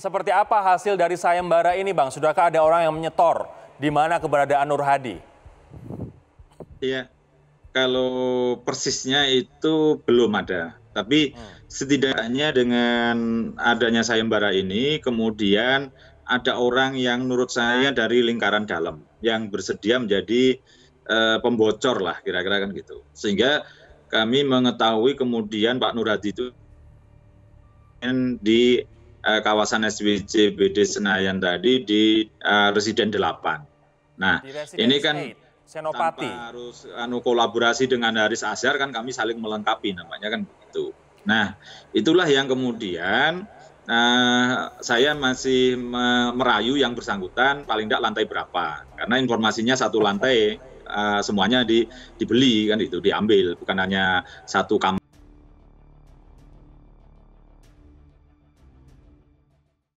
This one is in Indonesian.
Seperti apa hasil dari sayembara ini Bang? Sudahkah ada orang yang menyetor di mana keberadaan Nur Hadi? Iya, kalau persisnya itu belum ada. Tapi hmm. setidaknya dengan adanya sayembara ini, kemudian ada orang yang menurut saya dari lingkaran dalam yang bersedia menjadi e, pembocor lah kira-kira kan gitu. Sehingga kami mengetahui kemudian Pak Nur Hadi itu di uh, kawasan SBC BD Senayan tadi di uh, Residen 8. Nah, ini kan Senopati. Tanpa harus anu kolaborasi dengan Haris Azhar kan kami saling melengkapi namanya kan begitu. Nah, itulah yang kemudian uh, saya masih merayu yang bersangkutan paling tidak lantai berapa karena informasinya satu lantai uh, semuanya di dibeli kan itu diambil bukan hanya satu kamar